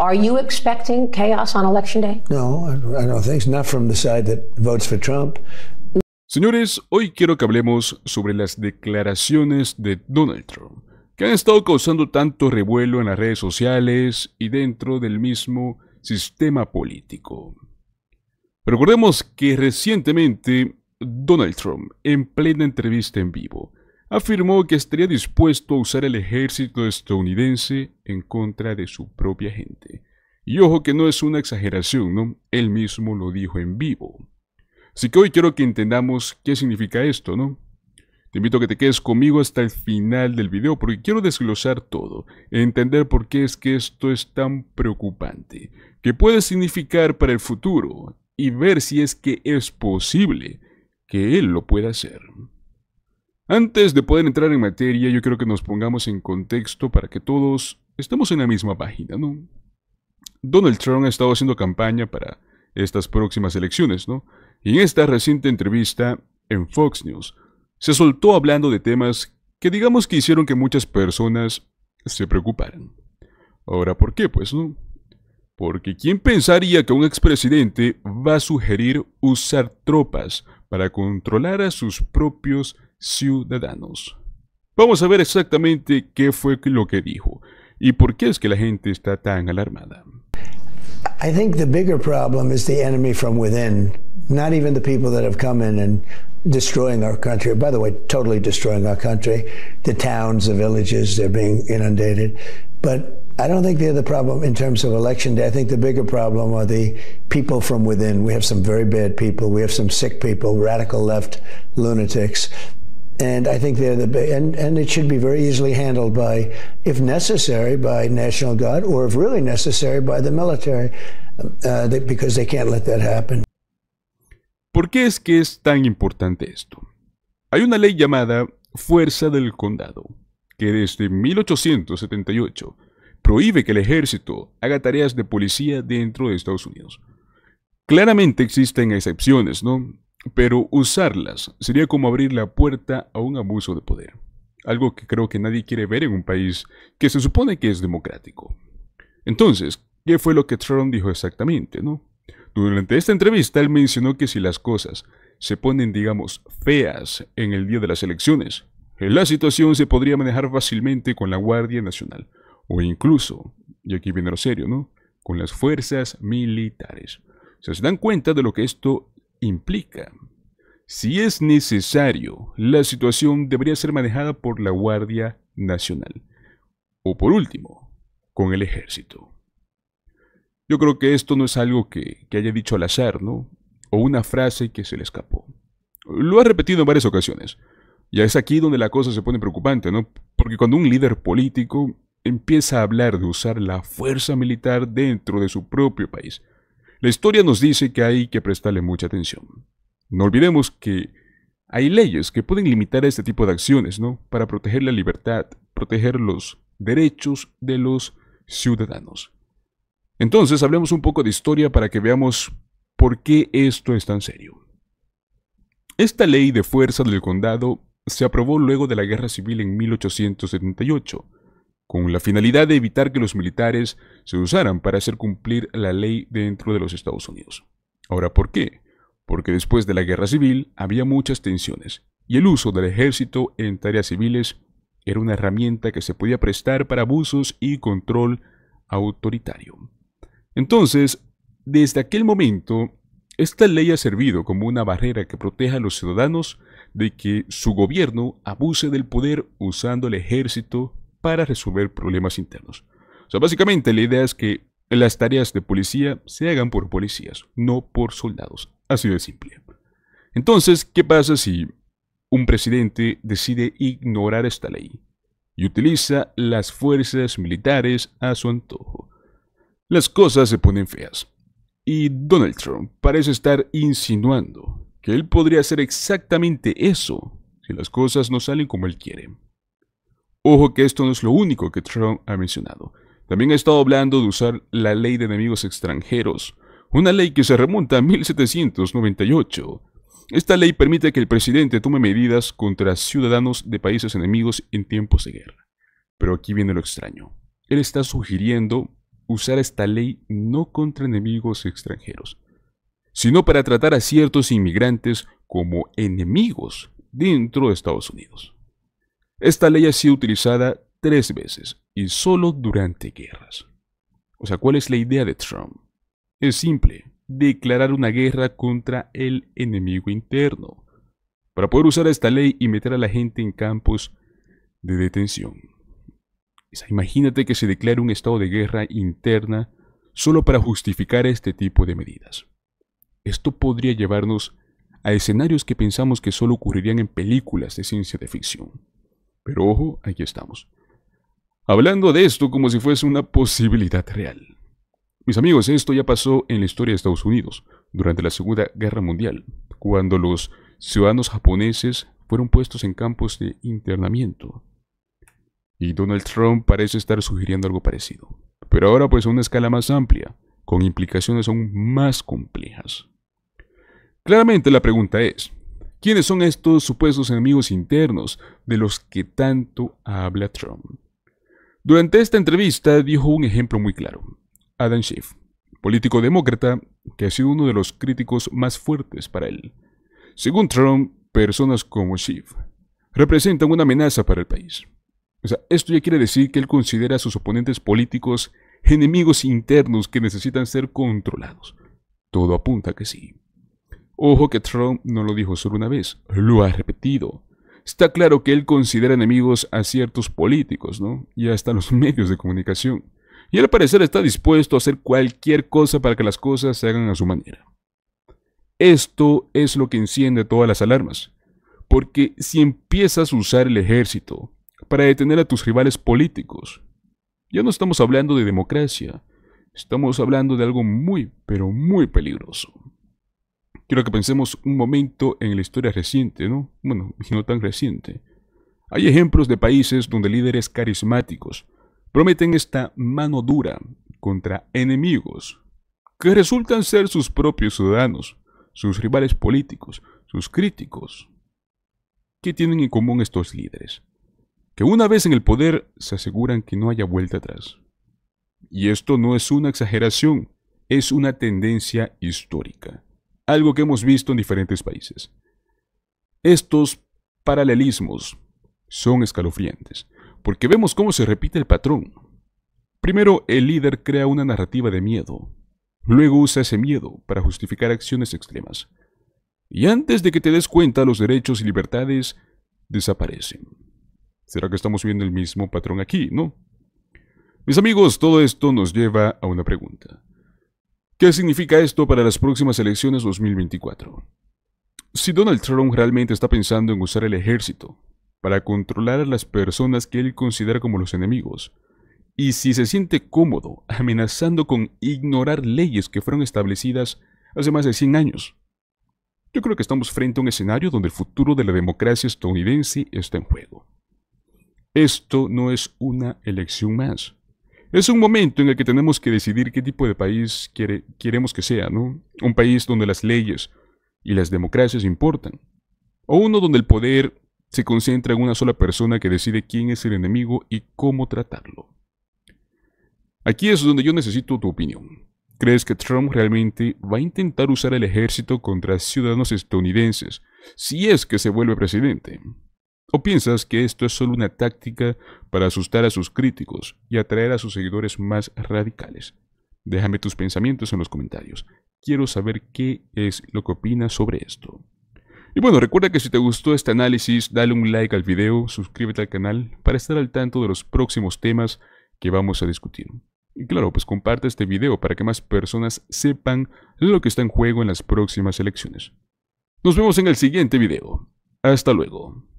Are you expecting chaos on election day? No, I don't think so. Not from the side that votes for Trump. Señores, hoy quiero que hablemos sobre las declaraciones de Donald Trump, que han estado causando tanto revuelo en las redes sociales y dentro del mismo sistema político. Recordemos que recientemente Donald Trump, en plena entrevista en vivo, afirmó que estaría dispuesto a usar el ejército estadounidense en contra de su propia gente. Y ojo que no es una exageración, ¿no? Él mismo lo dijo en vivo. Así que hoy quiero que entendamos qué significa esto, ¿no? Te invito a que te quedes conmigo hasta el final del video porque quiero desglosar todo, entender por qué es que esto es tan preocupante, qué puede significar para el futuro y ver si es que es posible que él lo pueda hacer. Antes de poder entrar en materia, yo creo que nos pongamos en contexto para que todos estemos en la misma página, ¿no? Donald Trump ha estado haciendo campaña para estas próximas elecciones, ¿no? Y en esta reciente entrevista en Fox News, se soltó hablando de temas que digamos que hicieron que muchas personas se preocuparan. Ahora, ¿por qué? Pues no. Porque ¿quién pensaría que un expresidente va a sugerir usar tropas para controlar a sus propios ciudadanos. Vamos a ver exactamente qué fue lo que dijo y por qué es que la gente está tan alarmada. I think the bigger problem is the enemy from within, not even the people that have come in and destroying our country. By the way, totally destroying our country. The towns, the villages, they're being inundated. But I don't think they're the problem in terms of election day. I think the bigger problem are the people from within. We have some very bad people. We have some sick people, radical left lunatics. and I think they're the and and it should be very easily handled by, if necessary, by National Guard, or if really necessary, by the military, uh, uh because they can't let that happen. ¿Por qué es que es tan importante esto? Hay una ley llamada Fuerza del Condado que desde 1878 prohíbe que el ejército haga tareas de policía dentro de Estados Unidos. Claramente existen excepciones, ¿no? Pero usarlas sería como abrir la puerta a un abuso de poder, algo que creo que nadie quiere ver en un país que se supone que es democrático. Entonces, ¿qué fue lo que Trump dijo exactamente, no? Durante esta entrevista él mencionó que si las cosas se ponen, digamos, feas en el día de las elecciones, eh, la situación se podría manejar fácilmente con la Guardia Nacional, o incluso, y aquí viene lo serio, ¿no? Con las fuerzas militares. O se dan cuenta de lo que esto implica. Si es necesario, la situación debería ser manejada por la Guardia Nacional. O por último, con el ejército. Yo creo que esto no es algo que, haya dicho al azar, ¿no? O una frase que se le escapó. Lo ha repetido en varias ocasiones. Y es aquí donde la cosa se pone preocupante, ¿no? Porque cuando un líder político empieza a hablar de usar la fuerza militar dentro de su propio país, la historia nos dice que hay que prestarle mucha atención. No olvidemos que hay leyes que pueden limitar este tipo de acciones, ¿no? Para proteger la libertad, proteger los derechos de los ciudadanos. Entonces, hablemos un poco de historia para que veamos por qué esto es tan serio. Esta ley de fuerza del condado se aprobó luego de la Guerra Civil en 1878 con la finalidad de evitar que los militares se usaran para hacer cumplir la ley dentro de los Estados Unidos. Ahora, ¿por qué? Porque después de la guerra civil había muchas tensiones, y el uso del ejército en tareas civiles era una herramienta que se podía prestar para abusos y control autoritario. Entonces, desde aquel momento, esta ley ha servido como una barrera que proteja a los ciudadanos de que su gobierno abuse del poder usando el ejército para resolver problemas internos. O sea, básicamente la idea es que las tareas de policía se hagan por policías, no por soldados. Así de simple. Entonces, ¿qué pasa si un presidente decide ignorar esta ley y utiliza las fuerzas militares a su antojo? Las cosas se ponen feas. Y Donald Trump parece estar insinuando que él podría hacer exactamente eso si las cosas no salen como él quiere. Ojo que esto no es lo único que Trump ha mencionado. También ha estado hablando de usar la ley de enemigos extranjeros, una ley que se remonta a 1798. Esta ley permite que el presidente tome medidas contra ciudadanos de países enemigos en tiempos de guerra. Pero aquí viene lo extraño. Él está sugiriendo usar esta ley no contra enemigos extranjeros, sino para tratar a ciertos inmigrantes como enemigos dentro de Estados Unidos. Esta ley ha sido utilizada tres veces y solo durante guerras. O sea, ¿cuál es la idea de Trump? Es simple, declarar una guerra contra el enemigo interno, para poder usar esta ley y meter a la gente en campos de detención. imagínate que se declare un estado de guerra interna solo para justificar este tipo de medidas. Esto podría llevarnos a escenarios que pensamos que solo ocurrirían en películas de ciencia de ficción. Pero ojo, aquí estamos. Hablando de esto como si fuese una posibilidad real. Mis amigos, esto ya pasó en la historia de Estados Unidos, durante la Segunda Guerra Mundial, cuando los ciudadanos japoneses fueron puestos en campos de internamiento. Y Donald Trump parece estar sugiriendo algo parecido, pero ahora pues a una escala más amplia, con implicaciones aún más complejas. Claramente la pregunta es, ¿Quiénes son estos supuestos enemigos internos de los que tanto habla Trump? Durante esta entrevista dijo un ejemplo muy claro. Adam Schiff, político demócrata que ha sido uno de los críticos más fuertes para él. Según Trump, personas como Schiff representan una amenaza para el país. esto ya quiere decir que él considera a sus oponentes políticos enemigos internos que necesitan ser controlados. Todo apunta que sí. Ojo que Trump no lo dijo solo una vez, lo ha repetido. Está claro que él considera enemigos a ciertos políticos, ¿no? Y hasta los medios de comunicación. Y al parecer está dispuesto a hacer cualquier cosa para que las cosas se hagan a su manera. Esto es lo que enciende todas las alarmas. Porque si empiezas a usar el ejército para detener a tus rivales políticos, ya no estamos hablando de democracia, estamos hablando de algo muy, pero muy peligroso. Quiero que pensemos un momento en la historia reciente, ¿no? Bueno, no tan reciente. Hay ejemplos de países donde líderes carismáticos prometen esta mano dura contra enemigos que resultan ser sus propios ciudadanos, sus rivales políticos, sus críticos. ¿Qué tienen en común estos líderes? Que una vez en el poder se aseguran que no haya vuelta atrás. Y esto no es una exageración, es una tendencia histórica algo que hemos visto en diferentes países. Estos paralelismos son escalofriantes, porque vemos cómo se repite el patrón. Primero, el líder crea una narrativa de miedo, luego usa ese miedo para justificar acciones extremas. Y antes de que te des cuenta, los derechos y libertades desaparecen. ¿Será que estamos viendo el mismo patrón aquí, no? Mis amigos, todo esto nos lleva a una pregunta. ¿Qué significa esto para las próximas elecciones 2024? Si Donald Trump realmente está pensando en usar el ejército para controlar a las personas que él considera como los enemigos, y si se siente cómodo amenazando con ignorar leyes que fueron establecidas hace más de 100 años, yo creo que estamos frente a un escenario donde el futuro de la democracia estadounidense está en juego. Esto no es una elección más. Es un momento en el que tenemos que decidir qué tipo de país queremos que sea, ¿no? Un país donde las leyes y las democracias importan. O uno donde el poder se concentra en una sola persona que decide quién es el enemigo y cómo tratarlo. Aquí es donde yo necesito tu opinión. ¿Crees que Trump realmente va a intentar usar el ejército contra ciudadanos estadounidenses si es que se vuelve presidente? ¿O piensas que esto es solo una táctica para asustar a sus críticos y atraer a sus seguidores más radicales? Déjame tus pensamientos en los comentarios. Quiero saber qué es lo que opinas sobre esto. Y bueno, recuerda que si te gustó este análisis, dale un like al video, suscríbete al canal para estar al tanto de los próximos temas que vamos a discutir. Y claro, pues comparte este video para que más personas sepan lo que está en juego en las próximas elecciones. Nos vemos en el siguiente video. Hasta luego.